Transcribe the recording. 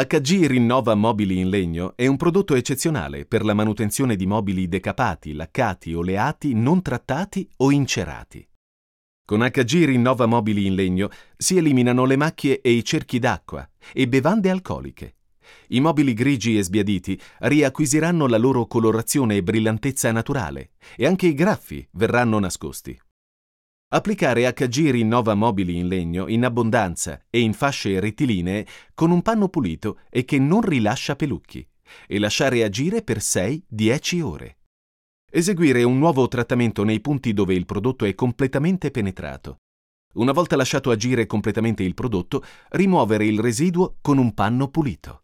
HG Rinnova Mobili in Legno è un prodotto eccezionale per la manutenzione di mobili decapati, laccati, oleati, non trattati o incerati. Con HG Rinnova Mobili in Legno si eliminano le macchie e i cerchi d'acqua e bevande alcoliche. I mobili grigi e sbiaditi riacquisiranno la loro colorazione e brillantezza naturale e anche i graffi verranno nascosti. Applicare HG Rinnova mobili in legno in abbondanza e in fasce rettilinee con un panno pulito e che non rilascia pelucchi e lasciare agire per 6-10 ore. Eseguire un nuovo trattamento nei punti dove il prodotto è completamente penetrato. Una volta lasciato agire completamente il prodotto, rimuovere il residuo con un panno pulito.